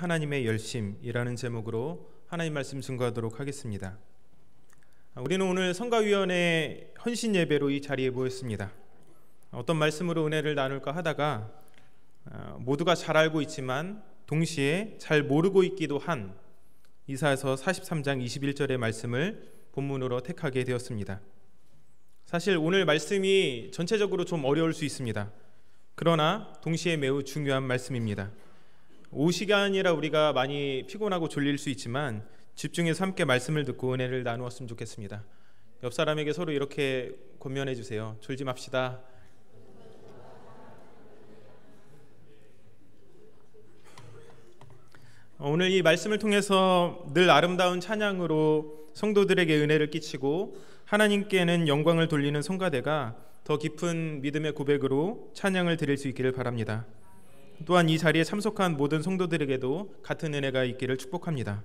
하나님의 열심이라는 제목으로 하나님 말씀 증거하도록 하겠습니다. 아, 우리는 오늘 성가위원회 헌신 예배로 이 자리에 모였습니다. 어떤 말씀으로 은혜를 나눌까 하다가 아, 모두가 잘 알고 있지만 동시에 잘 모르고 있기도 한 이사에서 43장 21절의 말씀을 본문으로 택하게 되었습니다. 사실 오늘 말씀이 전체적으로 좀 어려울 수 있습니다. 그러나 동시에 매우 중요한 말씀입니다. 오후 시간이라 우리가 많이 피곤하고 졸릴 수 있지만 집중해서 함께 말씀을 듣고 은혜를 나누었으면 좋겠습니다. 옆 사람에게 서로 이렇게 권면해 주세요. 졸지 맙시다. 오늘 이 말씀을 통해서 늘 아름다운 찬양으로 성도들에게 은혜를 끼치고 하나님께는 영광을 돌리는 성가대가 더 깊은 믿음의 고백으로 찬양을 드릴 수 있기를 바랍니다. 또한 이 자리에 참석한 모든 성도들에게도 같은 은혜가 있기를 축복합니다.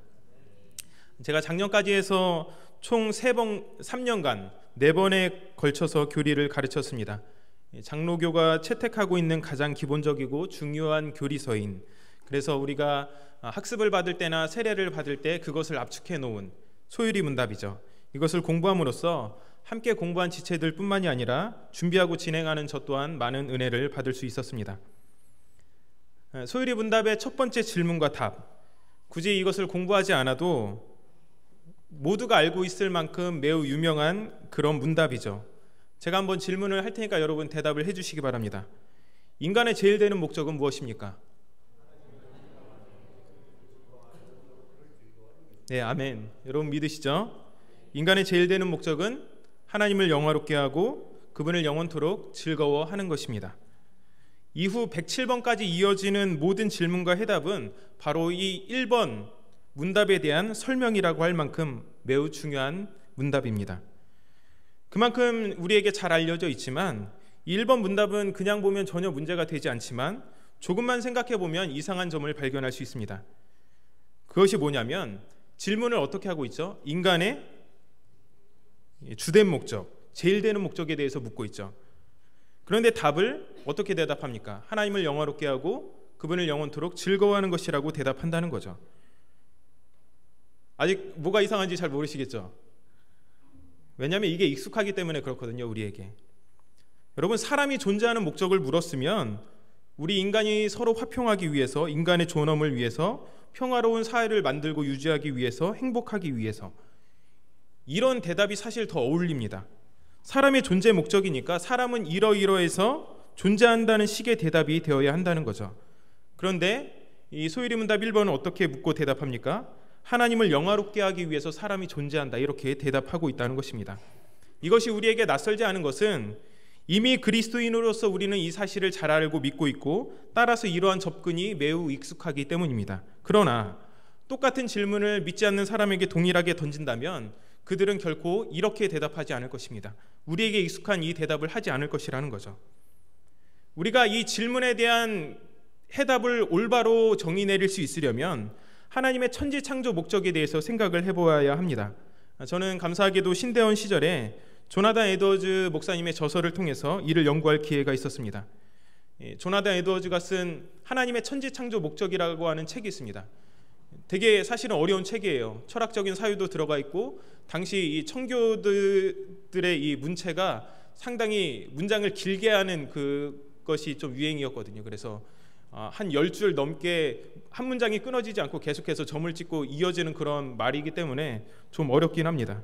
제가 작년까지 해서 총 3번, 3년간 4번에 걸쳐서 교리를 가르쳤습니다. 장로교가 채택하고 있는 가장 기본적이고 중요한 교리서인 그래서 우리가 학습을 받을 때나 세례를 받을 때 그것을 압축해 놓은 소유리 문답이죠. 이것을 공부함으로써 함께 공부한 지체들뿐만이 아니라 준비하고 진행하는 저 또한 많은 은혜를 받을 수 있었습니다. 예, 소율이 문답의첫 번째 질문과 답. 굳이 이것을 공부하지 않아도 모두가 알고 있을 만큼 매우 유명한 그런 문답이죠. 제가 한번 질문을 할 테니까 여러분 대답을 해 주시기 바랍니다. 인간의 제일 되는 목적은 무엇입니까? 네, 아멘. 여러분 믿으시죠? 인간의 제일 되는 목적은 하나님을 영화롭게 하고 그분을 영원토록 즐거워하는 것입니다. 이후 107번까지 이어지는 모든 질문과 해답은 바로 이 1번 문답에 대한 설명이라고 할 만큼 매우 중요한 문답입니다. 그만큼 우리에게 잘 알려져 있지만 1번 문답은 그냥 보면 전혀 문제가 되지 않지만 조금만 생각해 보면 이상한 점을 발견할 수 있습니다. 그것이 뭐냐면 질문을 어떻게 하고 있죠? 인간의 주된 목적, 제일 되는 목적에 대해서 묻고 있죠. 그런데 답을 어떻게 대답합니까? 하나님을 영화롭게 하고 그분을 영원토록 즐거워하는 것이라고 대답한다는 거죠. 아직 뭐가 이상한지 잘 모르시겠죠? 왜냐하면 이게 익숙하기 때문에 그렇거든요, 우리에게. 여러분, 사람이 존재하는 목적을 물었으면 우리 인간이 서로 화평하기 위해서, 인간의 존엄을 위해서, 평화로운 사회를 만들고 유지하기 위해서, 행복하기 위해서 이런 대답이 사실 더 어울립니다. 사람의 존재 목적이니까 사람은 이러이러해서 존재한다는 식의 대답이 되어야 한다는 거죠. 그런데 이 소유리 문답 1번은 어떻게 묻고 대답합니까? 하나님을 영화롭게 하기 위해서 사람이 존재한다. 이렇게 대답하고 있다는 것입니다. 이것이 우리에게 낯설지 않은 것은 이미 그리스도인으로서 우리는 이 사실을 잘 알고 믿고 있고 따라서 이러한 접근이 매우 익숙하기 때문입니다. 그러나 똑같은 질문을 믿지 않는 사람에게 동일하게 던진다면 그들은 결코 이렇게 대답하지 않을 것입니다. 우리에게 익숙한 이 대답을 하지 않을 것이라는 거죠. 우리가 이 질문에 대한 해답을 올바로 정의 내릴 수 있으려면 하나님의 천지 창조 목적에 대해서 생각을 해보아야 합니다. 저는 감사하게도 신대원 시절에 조나단 에드워즈 목사님의 저서를 통해서 이를 연구할 기회가 있었습니다. 예, 조나단 에드워즈가 쓴 하나님의 천지 창조 목적이라고 하는 책이 있습니다. 되게 사실은 어려운 책이에요. 철학적인 사유도 들어가 있고 당시 이 청교들의 이 문체가 상당히 문장을 길게 하는 그것이 좀 유행이었거든요. 그래서 아, 한열 줄 넘게 한 문장이 끊어지지 않고 계속해서 점을 찍고 이어지는 그런 말이기 때문에 좀 어렵긴 합니다.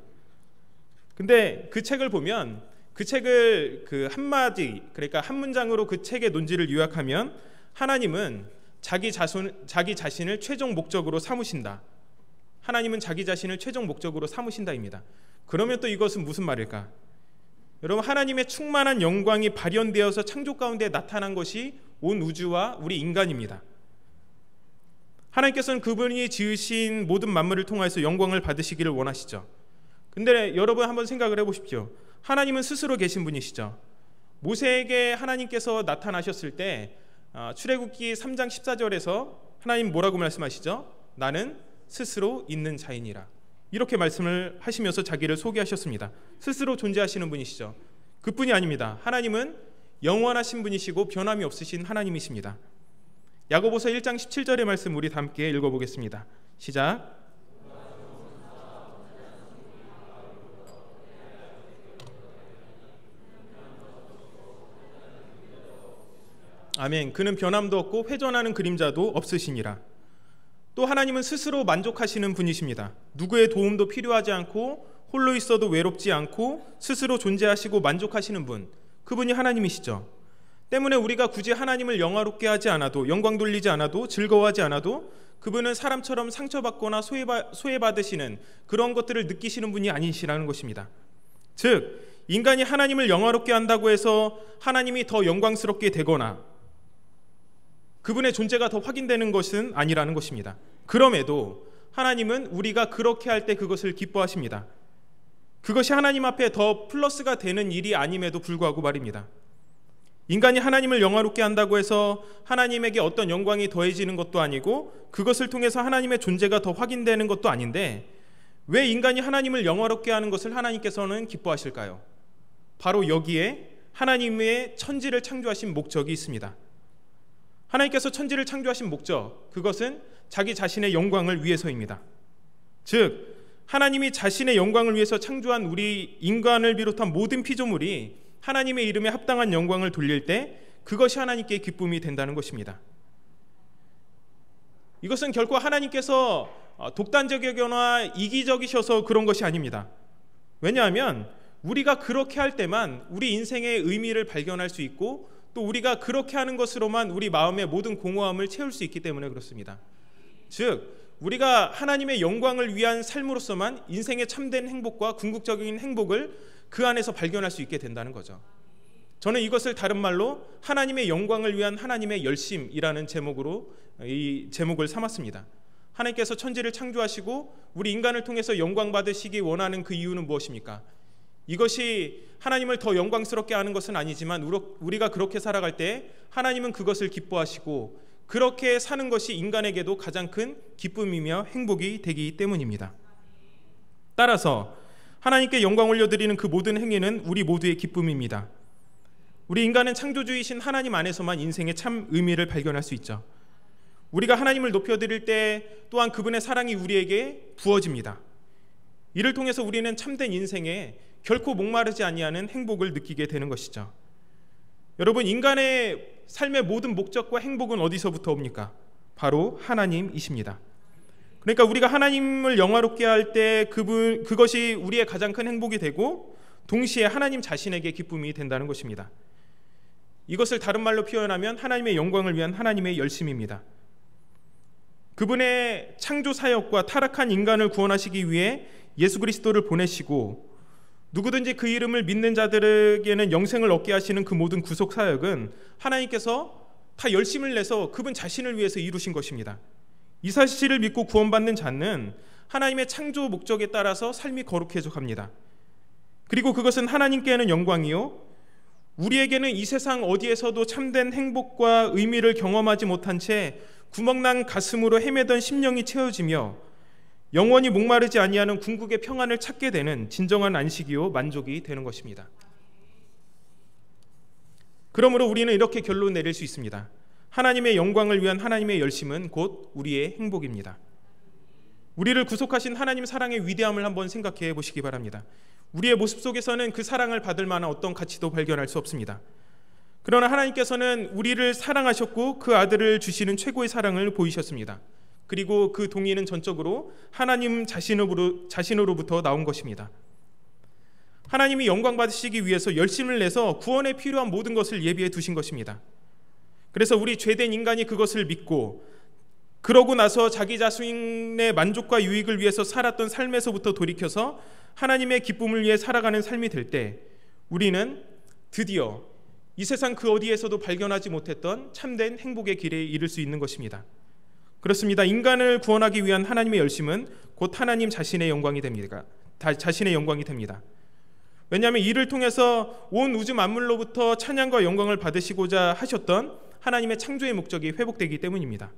근데 그 책을 보면 그 책을 그 한마디 그러니까 한 문장으로 그 책의 논지를 요약하면 하나님은 자기 자손 자기 자신을 최종 목적으로 삼으신다. 하나님은 자기 자신을 최종 목적으로 삼으신다입니다. 그러면 또 이것은 무슨 말일까? 여러분 하나님의 충만한 영광이 발현되어서 창조 가운데 나타난 것이 온 우주와 우리 인간입니다. 하나님께서는 그분이 지으신 모든 만물을 통하여서 영광을 받으시기를 원하시죠. 근데 여러분 한번 생각을 해 보십시오. 하나님은 스스로 계신 분이시죠. 모세에게 하나님께서 나타나셨을 때 아, 출애굽기 3장 14절에서 하나님 뭐라고 말씀하시죠? 나는 스스로 있는 자이라 이렇게 말씀을 하시면서 자기를 소개하셨습니다. 스스로 존재하시는 분이시죠. 그뿐이 아닙니다. 하나님은 영원하신 분이시고 변함이 없으신 하나님이십니다. 야고보서 1장 17절의 말씀 우리 함께 읽어보겠습니다. 시작. 아멘. 그는 변함도 없고 회전하는 그림자도 없으시니라. 또 하나님은 스스로 만족하시는 분이십니다. 누구의 도움도 필요하지 않고 홀로 있어도 외롭지 않고 스스로 존재하시고 만족하시는 분. 그분이 하나님이시죠. 때문에 우리가 굳이 하나님을 영화롭게 하지 않아도 영광 돌리지 않아도 즐거워하지 않아도 그분은 사람처럼 상처받거나 소외바, 소외받으시는 그런 것들을 느끼시는 분이 아니시라는 것입니다. 즉 인간이 하나님을 영화롭게 한다고 해서 하나님이 더 영광스럽게 되거나 그분의 존재가 더 확인되는 것은 아니라는 것입니다. 그럼에도 하나님은 우리가 그렇게 할 때 그것을 기뻐하십니다. 그것이 하나님 앞에 더 플러스가 되는 일이 아님에도 불구하고 말입니다. 인간이 하나님을 영화롭게 한다고 해서 하나님에게 어떤 영광이 더해지는 것도 아니고 그것을 통해서 하나님의 존재가 더 확인되는 것도 아닌데 왜 인간이 하나님을 영화롭게 하는 것을 하나님께서는 기뻐하실까요? 바로 여기에 하나님의 천지를 창조하신 목적이 있습니다. 하나님께서 천지를 창조하신 목적, 그것은 자기 자신의 영광을 위해서입니다. 즉, 하나님이 자신의 영광을 위해서 창조한 우리 인간을 비롯한 모든 피조물이 하나님의 이름에 합당한 영광을 돌릴 때 그것이 하나님께 기쁨이 된다는 것입니다. 이것은 결코 하나님께서 어, 독단적이거나 이기적이셔서 그런 것이 아닙니다. 왜냐하면 우리가 그렇게 할 때만 우리 인생의 의미를 발견할 수 있고 또 우리가 그렇게 하는 것으로만 우리 마음의 모든 공허함을 채울 수 있기 때문에 그렇습니다. 즉 우리가 하나님의 영광을 위한 삶으로서만 인생의 참된 행복과 궁극적인 행복을 그 안에서 발견할 수 있게 된다는 거죠. 저는 이것을 다른 말로 하나님의 영광을 위한 하나님의 열심이라는 제목으로 이 제목을 삼았습니다. 하나님께서 천지를 창조하시고 우리 인간을 통해서 영광 받으시기 원하는 그 이유는 무엇입니까? 이것이 하나님을 더 영광스럽게 하는 것은 아니지만 우리가 그렇게 살아갈 때 하나님은 그것을 기뻐하시고 그렇게 사는 것이 인간에게도 가장 큰 기쁨이며 행복이 되기 때문입니다. 따라서 하나님께 영광 올려드리는 그 모든 행위는 우리 모두의 기쁨입니다. 우리 인간은 창조주이신 하나님 안에서만 인생의 참 의미를 발견할 수 있죠. 우리가 하나님을 높여드릴 때 또한 그분의 사랑이 우리에게 부어집니다. 이를 통해서 우리는 참된 인생의 결코 목마르지 아니하는 행복을 느끼게 되는 것이죠. 여러분 인간의 삶의 모든 목적과 행복은 어디서부터 옵니까? 바로 하나님이십니다. 그러니까 우리가 하나님을 영화롭게 할 때 그분 그것이 우리의 가장 큰 행복이 되고 동시에 하나님 자신에게 기쁨이 된다는 것입니다. 이것을 다른 말로 표현하면 하나님의 영광을 위한 하나님의 열심입니다. 그분의 창조 사역과 타락한 인간을 구원하시기 위해 예수 그리스도를 보내시고 누구든지 그 이름을 믿는 자들에게는 영생을 얻게 하시는 그 모든 구속 사역은 하나님께서 다 열심을 내서 그분 자신을 위해서 이루신 것입니다. 이 사실을 믿고 구원받는 자는 하나님의 창조 목적에 따라서 삶이 거룩해져 갑니다. 그리고 그것은 하나님께는 영광이요 우리에게는 이 세상 어디에서도 참된 행복과 의미를 경험하지 못한 채 구멍난 가슴으로 헤매던 심령이 채워지며 영원히 목마르지 아니하는 궁극의 평안을 찾게 되는 진정한 안식이요 만족이 되는 것입니다. 그러므로 우리는 이렇게 결론 내릴 수 있습니다. 하나님의 영광을 위한 하나님의 열심은 곧 우리의 행복입니다. 우리를 구속하신 하나님 사랑의 위대함을 한번 생각해 보시기 바랍니다. 우리의 모습 속에서는 그 사랑을 받을 만한 어떤 가치도 발견할 수 없습니다. 그러나 하나님께서는 우리를 사랑하셨고 그 아들을 주시는 최고의 사랑을 보이셨습니다. 그리고 그 동의는 전적으로 하나님 자신으로, 부터 나온 것입니다. 하나님이 영광 받으시기 위해서 열심을 내서 구원에 필요한 모든 것을 예비해 두신 것입니다. 그래서 우리 죄된 인간이 그것을 믿고 그러고 나서 자기 자신의 만족과 유익을 위해서 살았던 삶에서부터 돌이켜서 하나님의 기쁨을 위해 살아가는 삶이 될 때 우리는 드디어 이 세상 그 어디에서도 발견하지 못했던 참된 행복의 길에 이를 수 있는 것입니다. 그렇습니다. 인간을 구원하기 위한 하나님의 열심은 곧 하나님 자신의 영광이 됩니다. 자신의 영광이 됩니다. 왜냐하면 이를 통해서 온 우주 만물로부터 찬양과 영광을 받으시고자 하셨던 하나님의 창조의 목적이 회복되기 때문입니다.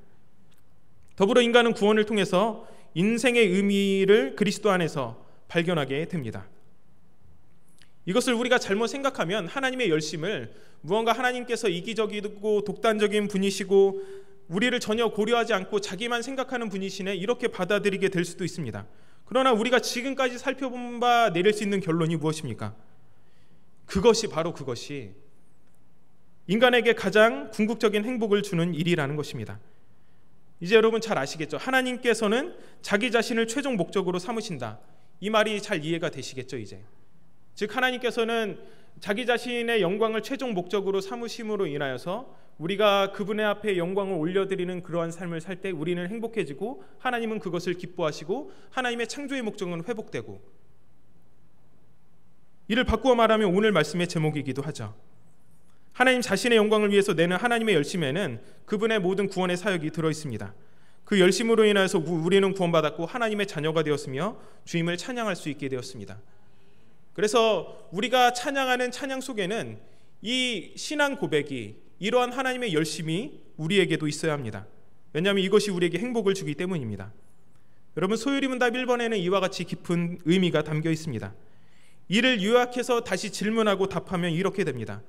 더불어 인간은 구원을 통해서 인생의 의미를 그리스도 안에서 발견하게 됩니다. 이것을 우리가 잘못 생각하면 하나님의 열심을 무언가 하나님께서 이기적이고 독단적인 분이시고 우리를 전혀 고려하지 않고 자기만 생각하는 분이시네 이렇게 받아들이게 될 수도 있습니다. 그러나 우리가 지금까지 살펴본 바 내릴 수 있는 결론이 무엇입니까? 그것이 바로 그것이 인간에게 가장 궁극적인 행복을 주는 일이라는 것입니다. 이제 여러분 잘 아시겠죠? 하나님께서는 자기 자신을 최종 목적으로 삼으신다. 이 말이 잘 이해가 되시겠죠, 이제. 즉 하나님께서는 자기 자신의 영광을 최종 목적으로 삼으심으로 인하여서 우리가 그분의 앞에 영광을 올려드리는 그러한 삶을 살 때 우리는 행복해지고 하나님은 그것을 기뻐하시고 하나님의 창조의 목적은 회복되고 이를 바꾸어 말하면 오늘 말씀의 제목이기도 하죠. 하나님 자신의 영광을 위해서 내는 하나님의 열심에는 그분의 모든 구원의 사역이 들어 있습니다. 그 열심으로 인하여서 우리는 구원받았고 하나님의 자녀가 되었으며 주임을 찬양할 수 있게 되었습니다. 그래서 우리가 찬양하는 찬양 속에는 이 신앙 고백이 이러한 하나님의 열심이 우리에게도 있어야 합니다. 왜냐하면 이것이 우리에게 행복을 주기 때문입니다. 여러분 소유리문답 1번에는 이와 같이 깊은 의미가 담겨 있습니다. 이를 요약해서 다시 질문하고 답하면 이렇게 됩니다.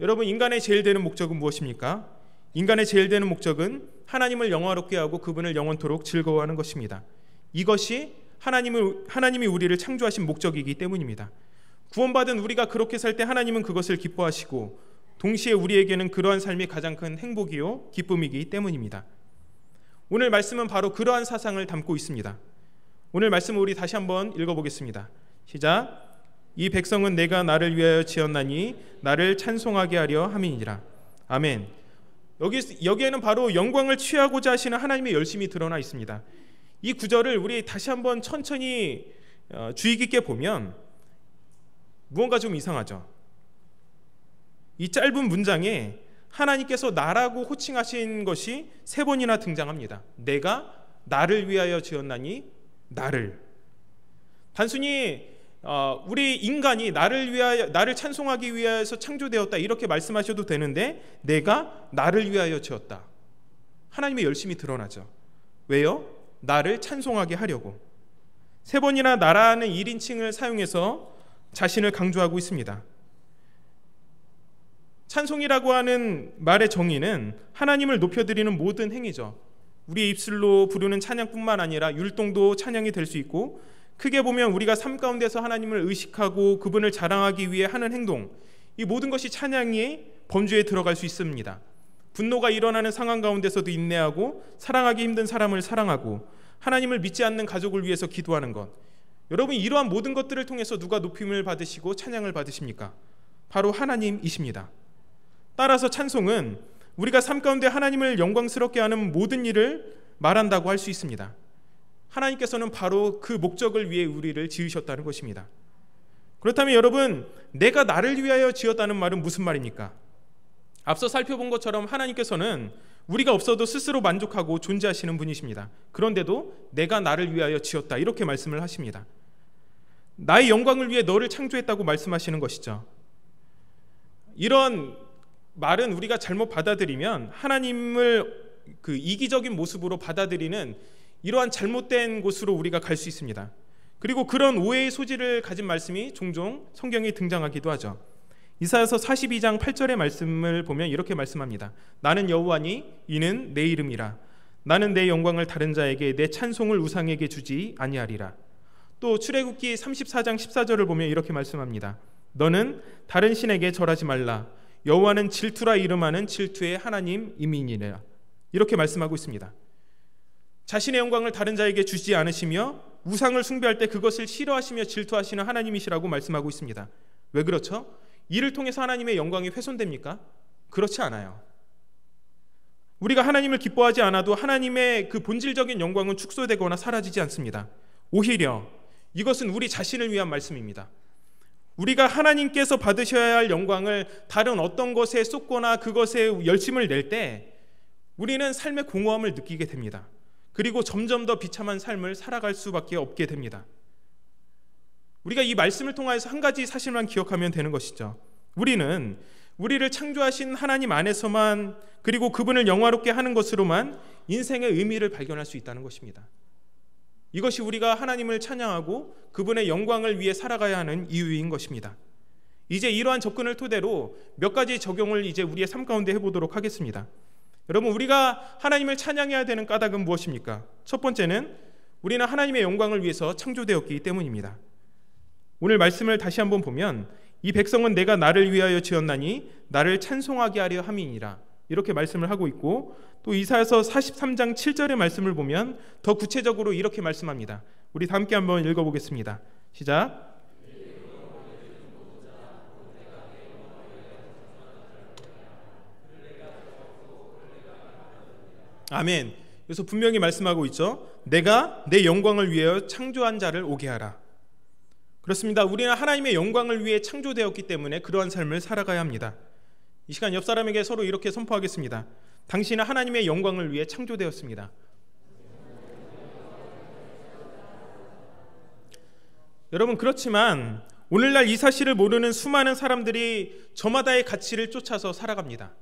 여러분 인간의 제일 되는 목적은 무엇입니까? 인간의 제일 되는 목적은 하나님을 영화롭게 하고 그분을 영원토록 즐거워하는 것입니다. 이것이 하나님을 하나님이 우리를 창조하신 목적이기 때문입니다. 구원받은 우리가 그렇게 살 때 하나님은 그것을 기뻐하시고 동시에 우리에게는 그러한 삶이 가장 큰 행복이요 기쁨이기 때문입니다. 오늘 말씀은 바로 그러한 사상을 담고 있습니다. 오늘 말씀을 우리 다시 한번 읽어보겠습니다. 시작. 이 백성은 내가 나를 위하여 지었나니 나를 찬송하게 하려 함이니라. 아멘. 여기 여기에는 바로 영광을 취하고자 하시는 하나님의 열심이 드러나 있습니다. 이 구절을 우리 다시 한번 천천히 어, 주의 깊게 보면 무언가 좀 이상하죠. 이 짧은 문장에 하나님께서 나라고 호칭하신 것이 세 번이나 등장합니다. 내가 나를 위하여 지었나니 나를 단순히 어, 우리 인간이 나를 위하여 나를 찬송하기 위해서 창조되었다 이렇게 말씀하셔도 되는데 내가 나를 위하여 지었다 하나님의 열심이 드러나죠 왜요? 나를 찬송하게 하려고 세 번이나 나라는 1인칭을 사용해서 자신을 강조하고 있습니다 찬송이라고 하는 말의 정의는 하나님을 높여드리는 모든 행위죠. 우리 입술로 부르는 찬양뿐만 아니라 율동도 찬양이 될 수 있고 크게 보면 우리가 삶 가운데서 하나님을 의식하고 그분을 자랑하기 위해 하는 행동 이 모든 것이 찬양이 범주에 들어갈 수 있습니다. 분노가 일어나는 상황 가운데서도 인내하고 사랑하기 힘든 사람을 사랑하고 하나님을 믿지 않는 가족을 위해서 기도하는 것. 여러분 이러한 모든 것들을 통해서 누가 높임을 받으시고 찬양을 받으십니까? 바로 하나님이십니다. 따라서 찬송은 우리가 삶 가운데 하나님을 영광스럽게 하는 모든 일을 말한다고 할 수 있습니다. 하나님께서는 바로 그 목적을 위해 우리를 지으셨다는 것입니다. 그렇다면 여러분, 내가 나를 위하여 지었다는 말은 무슨 말입니까? 앞서 살펴본 것처럼 하나님께서는 우리가 없어도 스스로 만족하고 존재하시는 분이십니다. 그런데도 내가 나를 위하여 지었다 이렇게 말씀을 하십니다. 나의 영광을 위해 너를 창조했다고 말씀하시는 것이죠. 이런 말은 우리가 잘못 받아들이면 하나님을 그 이기적인 모습으로 받아들이는 이러한 잘못된 곳으로 우리가 갈 수 있습니다. 그리고 그런 오해의 소지를 가진 말씀이 종종 성경에 등장하기도 하죠. 이사야서 42장 8절의 말씀을 보면 이렇게 말씀합니다. 나는 여호와니 이는 내 이름이라. 나는 내 영광을 다른 자에게 내 찬송을 우상에게 주지 아니하리라. 또 출애굽기 34장 14절을 보면 이렇게 말씀합니다. 너는 다른 신에게 절하지 말라. 여호와는 질투라 이름하는 질투의 하나님 이민이라 이렇게 말씀하고 있습니다. 자신의 영광을 다른 자에게 주지 않으시며 우상을 숭배할 때 그것을 싫어하시며 질투하시는 하나님이시라고 말씀하고 있습니다. 왜 그렇죠? 이를 통해서 하나님의 영광이 훼손됩니까? 그렇지 않아요. 우리가 하나님을 기뻐하지 않아도 하나님의 그 본질적인 영광은 축소되거나 사라지지 않습니다. 오히려 이것은 우리 자신을 위한 말씀입니다. 우리가 하나님께서 받으셔야 할 영광을 다른 어떤 것에 쏟거나 그것에 열심을 낼 때 우리는 삶의 공허함을 느끼게 됩니다. 그리고 점점 더 비참한 삶을 살아갈 수밖에 없게 됩니다. 우리가 이 말씀을 통해서한 가지 사실만 기억하면 되는 것이죠. 우리는 우리를 창조하신 하나님 안에서만 그리고 그분을 영화롭게 하는 것으로만 인생의 의미를 발견할 수 있다는 것입니다. 이것이 우리가 하나님을 찬양하고 그분의 영광을 위해 살아가야 하는 이유인 것입니다. 이제 이러한 접근을 토대로 몇 가지 적용을 이제 우리의 삶 가운데 해보도록 하겠습니다. 여러분, 우리가 하나님을 찬양해야 되는 까닭은 무엇입니까? 첫 번째는 우리는 하나님의 영광을 위해서 창조되었기 때문입니다. 오늘 말씀을 다시 한번 보면 이 백성은 내가 나를 위하여 지었나니 나를 찬송하게 하려 함이니라. 이렇게 말씀을 하고 있고 또이사에서 43장 7절의 말씀을 보면 더 구체적으로 이렇게 말씀합니다. 우리 다 함께 한번 읽어 보겠습니다. 시작. 아멘. 그래서 분명히 말씀하고 있죠. 내가 내 영광을 위하여 창조한 자를 오게 하라. 그렇습니다. 우리는 하나님의 영광을 위해 창조되었기 때문에 그러한 삶을 살아가야 합니다. 이 시간 옆 사람에게 서로 이렇게 선포하겠습니다. 당신은 하나님의 영광을 위해 창조되었습니다. 여러분 그렇지만 오늘날 이 사실을 모르는 수많은 사람들이 저마다의 가치를 쫓아서 살아갑니다.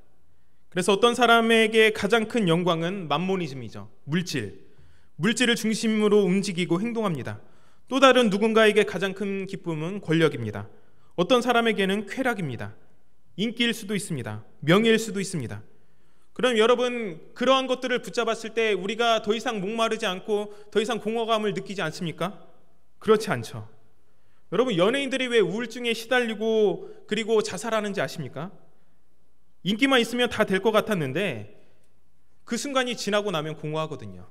그래서 어떤 사람에게 가장 큰 영광은 만모니즘이죠. 물질. 물질을 중심으로 움직이고 행동합니다. 또 다른 누군가에게 가장 큰 기쁨은 권력입니다. 어떤 사람에게는 쾌락입니다. 인기일 수도 있습니다. 명예일 수도 있습니다. 그럼 여러분 그러한 것들을 붙잡았을 때 우리가 더 이상 목마르지 않고 더 이상 공허감을 느끼지 않습니까? 그렇지 않죠. 여러분 연예인들이 왜 우울증에 시달리고 그리고 자살하는지 아십니까? 인기만 있으면 다 될 것 같았는데 그 순간이 지나고 나면 공허하거든요.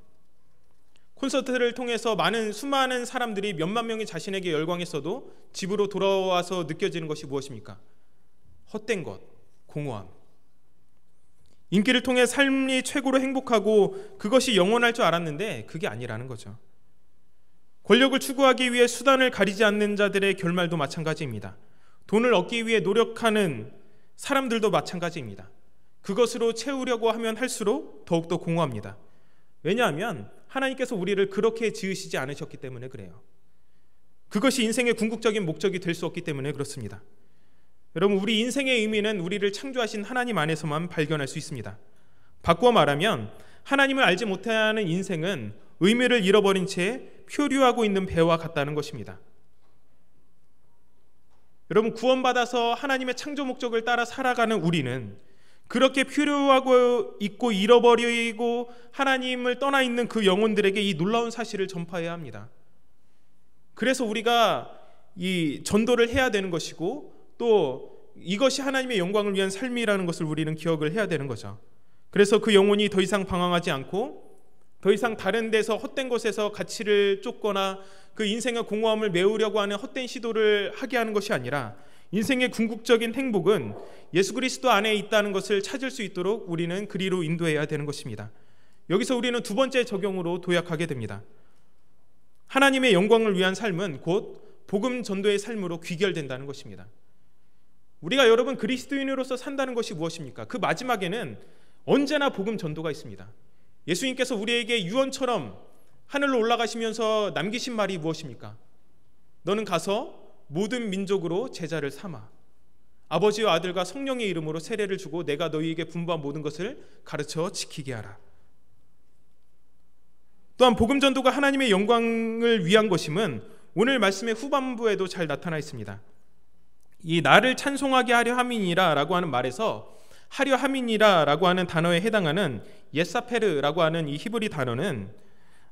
콘서트를 통해서 많은 수많은 사람들이 몇만 명이 자신에게 열광했어도 집으로 돌아와서 느껴지는 것이 무엇입니까? 헛된 것, 공허함. 인기를 통해 삶이 최고로 행복하고 그것이 영원할 줄 알았는데 그게 아니라는 거죠. 권력을 추구하기 위해 수단을 가리지 않는 자들의 결말도 마찬가지입니다. 돈을 얻기 위해 노력하는 사람들도 마찬가지입니다. 그것으로 채우려고 하면 할수록 더욱더 공허합니다. 왜냐하면 하나님께서 우리를 그렇게 지으시지 않으셨기 때문에 그래요. 그것이 인생의 궁극적인 목적이 될 수 없기 때문에 그렇습니다. 여러분 우리 인생의 의미는 우리를 창조하신 하나님 안에서만 발견할 수 있습니다. 바꾸어 말하면 하나님을 알지 못하는 인생은 의미를 잃어버린 채 표류하고 있는 배와 같다는 것입니다. 여러분 구원받아서 하나님의 창조 목적을 따라 살아가는 우리는 그렇게 필요하고 있고 잃어버리고 하나님을 떠나 있는 그 영혼들에게 이 놀라운 사실을 전파해야 합니다. 그래서 우리가 이 전도를 해야 되는 것이고 또 이것이 하나님의 영광을 위한 삶이라는 것을 우리는 기억을 해야 되는 거죠. 그래서 그 영혼이 더 이상 방황하지 않고 더 이상 다른 데서 헛된 것에서 가치를 쫓거나 그 인생의 공허함을 메우려고 하는 헛된 시도를 하게 하는 것이 아니라 인생의 궁극적인 행복은 예수 그리스도 안에 있다는 것을 찾을 수 있도록 우리는 그리로 인도해야 되는 것입니다. 여기서 우리는 두 번째 적용으로 도약하게 됩니다. 하나님의 영광을 위한 삶은 곧 복음 전도의 삶으로 귀결된다는 것입니다. 우리가 여러분 그리스도인으로서 산다는 것이 무엇입니까? 그 마지막에는 언제나 복음 전도가 있습니다. 예수님께서 우리에게 유언처럼 하늘로 올라가시면서 남기신 말이 무엇입니까? 너는 가서 모든 민족으로 제자를 삼아 아버지와 아들과 성령의 이름으로 세례를 주고 내가 너희에게 분부한 모든 것을 가르쳐 지키게 하라. 또한 복음 전도가 하나님의 영광을 위한 것임은 오늘 말씀의 후반부에도 잘 나타나 있습니다. 이 나를 찬송하게 하려 함이니라라고 하는 말에서 하려 함이니라라고 하는 단어에 해당하는 예사페르라고 하는 이 히브리 단어는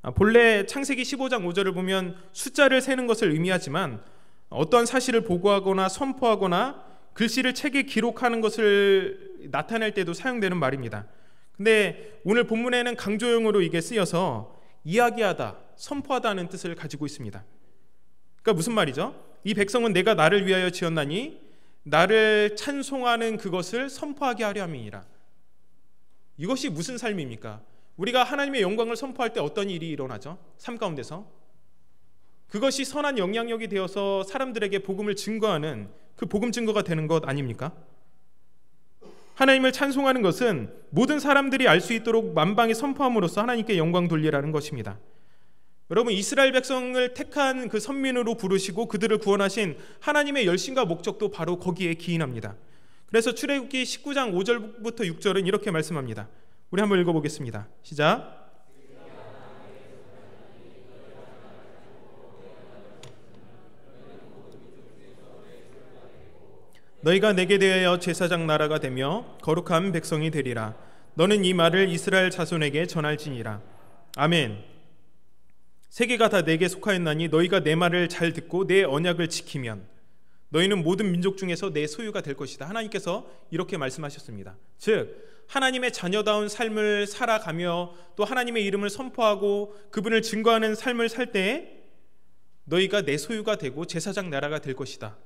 아, 본래 창세기 15장 5절을 보면 숫자를 세는 것을 의미하지만 어떤 사실을 보고하거나 선포하거나 글씨를 책에 기록하는 것을 나타낼 때도 사용되는 말입니다. 근데 오늘 본문에는 강조용으로 이게 쓰여서 이야기하다, 선포하다는 뜻을 가지고 있습니다. 그러니까 무슨 말이죠? 이 백성은 내가 나를 위하여 지었나니 나를 찬송하는 그것을 선포하게 하려 함이니라. 이것이 무슨 삶입니까? 우리가 하나님의 영광을 선포할 때 어떤 일이 일어나죠? 삶 가운데서 그것이 선한 영향력이 되어서 사람들에게 복음을 증거하는 그 복음 증거가 되는 것 아닙니까? 하나님을 찬송하는 것은 모든 사람들이 알 수 있도록 만방에 선포함으로써 하나님께 영광 돌리라는 것입니다. 여러분 이스라엘 백성을 택한 그 선민으로 부르시고 그들을 구원하신 하나님의 열심과 목적도 바로 거기에 기인합니다. 그래서 출애굽기 19장 5절부터 6절은 이렇게 말씀합니다. 우리 한번 읽어 보겠습니다. 시작. 너희가 내게 대하여 제사장 나라가 되며 거룩한 백성이 되리라. 너는 이 말을 이스라엘 자손에게 전할지니라. 아멘. 세계가 다 내게 속하였나니 너희가 내 말을 잘 듣고 내 언약을 지키면 너희는 모든 민족 중에서 내 소유가 될 것이다. 하나님께서 이렇게 말씀하셨습니다. 즉 하나님의 자녀다운 삶을 살아가며 또 하나님의 이름을 선포하고 그분을 증거하는 삶을 살 때에 너희가 내 소유가 되고 제사장 나라가 될 것이다.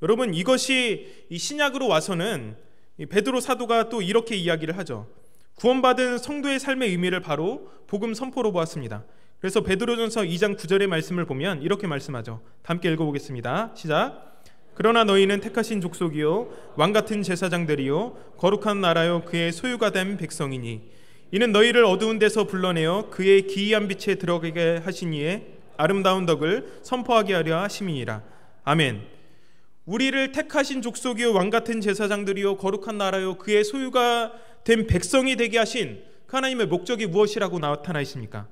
여러분 이것이 신약으로 와서는 베드로 사도가 또 이렇게 이야기를 하죠. 구원받은 성도의 삶의 의미를 바로 복음 선포로 보았습니다. 그래서 베드로전서 2장 9절의 말씀을 보면 이렇게 말씀하죠. 함께 읽어보겠습니다. 시작. 그러나 너희는 택하신 족속이요 왕 같은 제사장들이요 거룩한 나라요 그의 소유가 된 백성이니 이는 너희를 어두운 데서 불러내어 그의 기이한 빛에 들어가게 하시니에 아름다운 덕을 선포하게 하려 하심이니라. 아멘. 우리를 택하신 족속이요 왕 같은 제사장들이요 거룩한 나라요 그의 소유가 된 백성이 되게 하신 그 하나님의 목적이 무엇이라고 나타나 있습니까?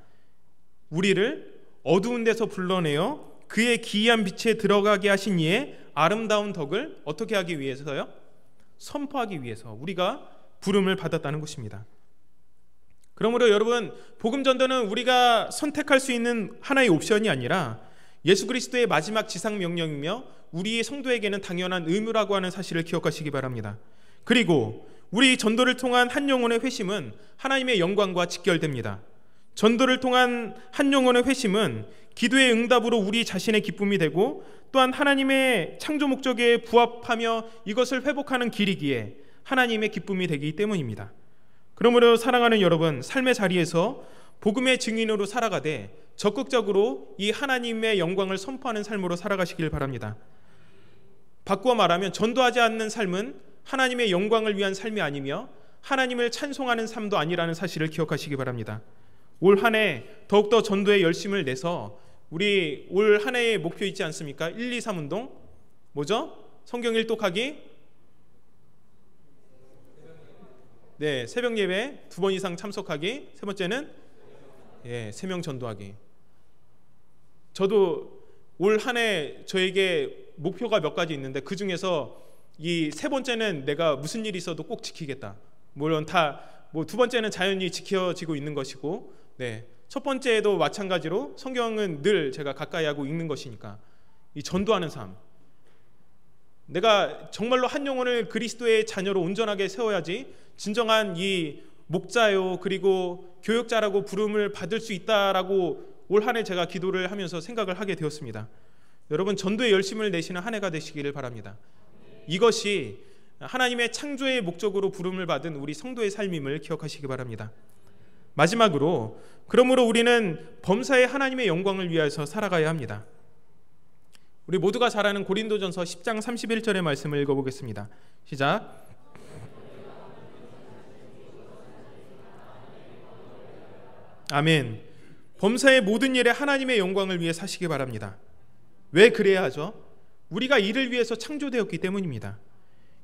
우리를 어두운 데서 불러내어 그의 기이한 빛에 들어가게 하신 이의 아름다운 덕을 어떻게 하기 위해서요? 선포하기 위해서 우리가 부름을 받았다는 것입니다. 그러므로 여러분 복음 전도는 우리가 선택할 수 있는 하나의 옵션이 아니라 예수 그리스도의 마지막 지상 명령이며 우리 성도에게는 당연한 의무라고 하는 사실을 기억하시기 바랍니다. 그리고 우리 전도를 통한 한 영혼의 회심은 하나님의 영광과 직결됩니다. 전도를 통한 한 영혼의 회심은 기도의 응답으로 우리 자신의 기쁨이 되고 또한 하나님의 창조 목적에 부합하며 이것을 회복하는 길이기에 하나님의 기쁨이 되기 때문입니다. 그러므로 사랑하는 여러분, 삶의 자리에서 복음의 증인으로 살아가되 적극적으로 이 하나님의 영광을 선포하는 삶으로 살아가시길 바랍니다. 바꾸어 말하면 전도하지 않는 삶은 하나님의 영광을 위한 삶이 아니며 하나님을 찬송하는 삶도 아니라는 사실을 기억하시기 바랍니다. 올한해 더욱더 전도에 열심을 내서 우리 올 한 해의 목표 있지 않습니까? 1, 2, 3 운동 뭐죠? 성경 일독하기 네, 새벽 예배 두 번 이상 참석하기 세 번째는 예, 세명 전도하기 저도 올 한 해 저에게 목표가 몇 가지 있는데 그 중에서 이 세 번째는 내가 무슨 일이 있어도 꼭 지키겠다 물론 다 뭐 두 번째는 자연히 지켜지고 있는 것이고 네. 첫 번째에도 마찬가지로 성경은 늘 제가 가까이 하고 읽는 것이니까 이 전도하는 삶. 내가 정말로 한 영혼을 그리스도의 자녀로 온전하게 세워야지 진정한 이 목자요 그리고 교육자라고 부름을 받을 수 있다라고 올한해 제가 기도를 하면서 생각을 하게 되었습니다. 여러분 전도에 열심을 내시는 한 해가 되시기를 바랍니다. 이것이 하나님의 창조의 목적으로 부름을 받은 우리 성도의 삶임을 기억하시기 바랍니다. 마지막으로 그러므로 우리는 범사에 하나님의 영광을 위해서 살아가야 합니다. 우리 모두가 잘 아는 고린도전서 10장 31절의 말씀을 읽어보겠습니다. 시작. 아멘. 범사의 모든 일에 하나님의 영광을 위해 사시기 바랍니다. 왜 그래야 하죠? 우리가 이를 위해서 창조되었기 때문입니다.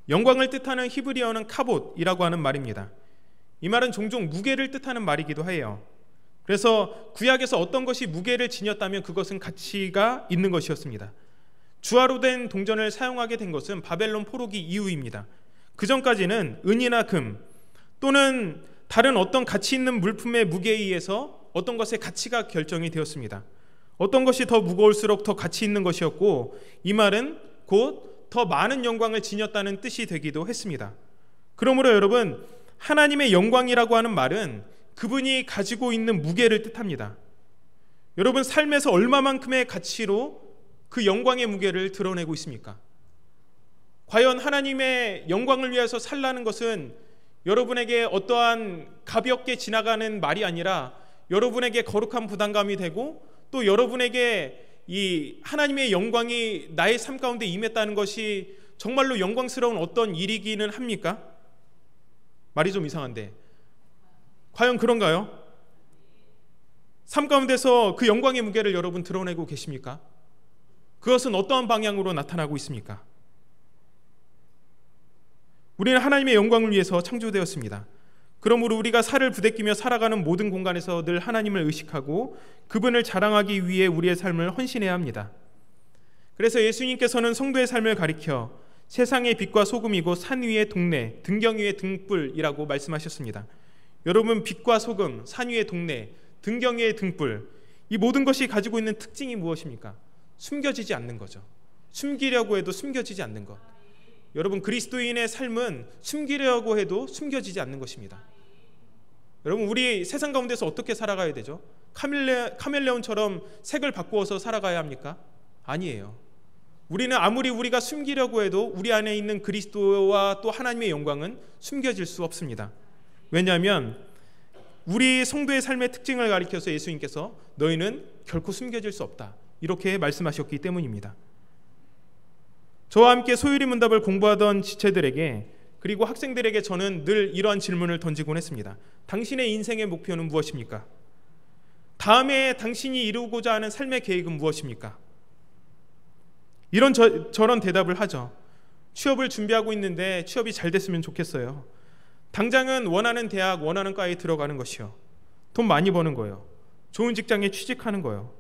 영광을 뜻하는 히브리어는 카봇이라고 하는 말입니다. 이 말은 종종 무게를 뜻하는 말이기도 해요. 그래서 구약에서 어떤 것이 무게를 지녔다면 그것은 가치가 있는 것이었습니다. 주화로 된 동전을 사용하게 된 것은 바벨론 포로기 이후입니다. 그 전까지는 은이나 금 또는 다른 어떤 가치 있는 물품의 무게에 의해서 어떤 것의 가치가 결정이 되었습니다. 어떤 것이 더 무거울수록 더 가치 있는 것이었고 이 말은 곧 더 많은 영광을 지녔다는 뜻이 되기도 했습니다. 그러므로 여러분 하나님의 영광이라고 하는 말은 그분이 가지고 있는 무게를 뜻합니다. 여러분 삶에서 얼마만큼의 가치로 그 영광의 무게를 드러내고 있습니까? 과연 하나님의 영광을 위해서 살라는 것은 여러분에게 어떠한 가볍게 지나가는 말이 아니라 여러분에게 거룩한 부담감이 되고 또 여러분에게 이 하나님의 영광이 나의 삶 가운데 임했다는 것이 정말로 영광스러운 어떤 일이기는 합니까? 말이 좀 이상한데 과연 그런가요? 삶 가운데서 그 영광의 무게를 여러분 드러내고 계십니까? 그것은 어떠한 방향으로 나타나고 있습니까? 우리는 하나님의 영광을 위해서 창조되었습니다. 그러므로 우리가 살을 부대끼며 살아가는 모든 공간에서 늘 하나님을 의식하고 그분을 자랑하기 위해 우리의 삶을 헌신해야 합니다. 그래서 예수님께서는 성도의 삶을 가리켜 세상의 빛과 소금이고 산 위의 동네, 등경 위의 등불이라고 말씀하셨습니다. 여러분 빛과 소금, 산 위의 동네, 등경 위의 등불 이 모든 것이 가지고 있는 특징이 무엇입니까? 숨겨지지 않는 거죠. 숨기려고 해도 숨겨지지 않는 것. 여러분 그리스도인의 삶은 숨기려고 해도 숨겨지지 않는 것입니다. 여러분 우리 세상 가운데서 어떻게 살아가야 되죠? 카멜레, 카멜레온처럼 색을 바꾸어서 살아가야 합니까? 아니에요. 우리는 아무리 우리가 숨기려고 해도 우리 안에 있는 그리스도와 또 하나님의 영광은 숨겨질 수 없습니다. 왜냐하면 우리 성도의 삶의 특징을 가리켜서 예수님께서 너희는 결코 숨겨질 수 없다. 이렇게 말씀하셨기 때문입니다. 저와 함께 소율이 문답을 공부하던 지체들에게 그리고 학생들에게 저는 늘 이러한 질문을 던지곤 했습니다. 당신의 인생의 목표는 무엇입니까? 다음에 당신이 이루고자 하는 삶의 계획은 무엇입니까? 이런 저, 저런 대답을 하죠. 취업을 준비하고 있는데 취업이 잘 됐으면 좋겠어요. 당장은 원하는 대학, 원하는 과에 들어가는 것이요. 돈 많이 버는 거예요. 좋은 직장에 취직하는 거예요.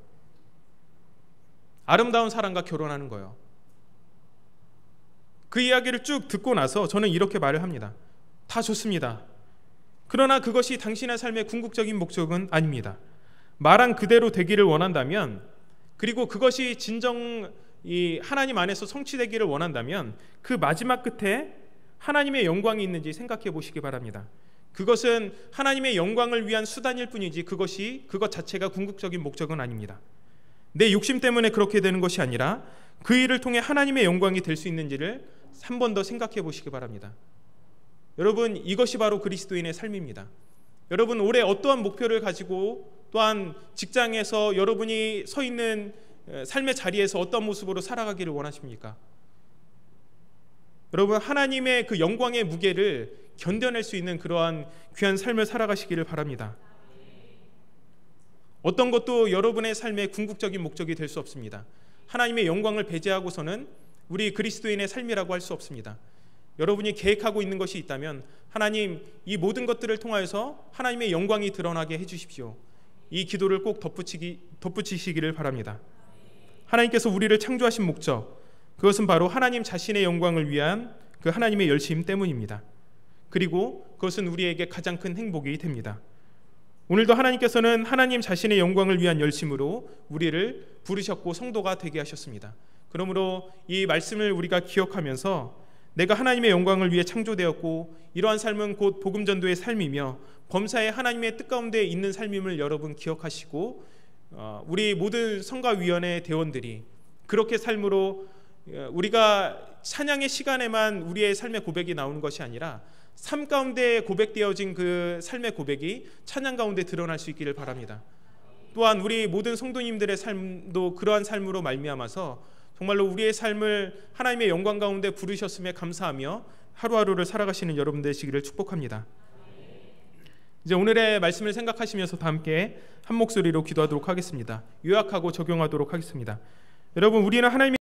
아름다운 사람과 결혼하는 거예요. 그 이야기를 쭉 듣고 나서 저는 이렇게 말을 합니다. 다 좋습니다. 그러나 그것이 당신의 삶의 궁극적인 목적은 아닙니다. 말한 그대로 되기를 원한다면, 그리고 그것이 진정 이 하나님 안에서 성취되기를 원한다면 그 마지막 끝에 하나님의 영광이 있는지 생각해 보시기 바랍니다. 그것은 하나님의 영광을 위한 수단일 뿐이지 그것이 그것 자체가 궁극적인 목적은 아닙니다. 내 욕심 때문에 그렇게 되는 것이 아니라 그 일을 통해 하나님의 영광이 될 수 있는지를 한 번 더 생각해 보시기 바랍니다. 여러분 이것이 바로 그리스도인의 삶입니다. 여러분 올해 어떠한 목표를 가지고 또한 직장에서 여러분이 서 있는 삶의 자리에서 어떤 모습으로 살아가기를 원하십니까? 여러분 하나님의 그 영광의 무게를 견뎌낼 수 있는 그러한 귀한 삶을 살아가시기를 바랍니다. 어떤 것도 여러분의 삶의 궁극적인 목적이 될 수 없습니다. 하나님의 영광을 배제하고서는 우리 그리스도인의 삶이라고 할 수 없습니다. 여러분이 계획하고 있는 것이 있다면 하나님 이 모든 것들을 통하여서 하나님의 영광이 드러나게 해주십시오. 이 기도를 꼭 덧붙이기, 덧붙이시기를 바랍니다. 하나님께서 우리를 창조하신 목적, 그것은 바로 하나님 자신의 영광을 위한 그 하나님의 열심 때문입니다. 그리고 그것은 우리에게 가장 큰 행복이 됩니다. 오늘도 하나님께서는 하나님 자신의 영광을 위한 열심으로 우리를 부르셨고 성도가 되게 하셨습니다. 그러므로 이 말씀을 우리가 기억하면서 내가 하나님의 영광을 위해 창조되었고 이러한 삶은 곧 복음 전도의 삶이며 범사에 하나님의 뜻 가운데 있는 삶임을 여러분 기억하시고 어, 우리 모든 성가위원회 대원들이 그렇게 삶으로 어, 우리가 찬양의 시간에만 우리의 삶의 고백이 나오는 것이 아니라 삶 가운데 고백되어진 그 삶의 고백이 찬양 가운데 드러날 수 있기를 바랍니다. 또한 우리 모든 성도님들의 삶도 그러한 삶으로 말미암아서 정말로 우리의 삶을 하나님의 영광 가운데 부르셨음에 감사하며 하루하루를 살아가시는 여러분 되시기를 축복합니다. 이제 오늘의 말씀을 생각하시면서 다 함께 한 목소리로 기도하도록 하겠습니다. 요약하고 적용하도록 하겠습니다. 여러분 우리는 하나님의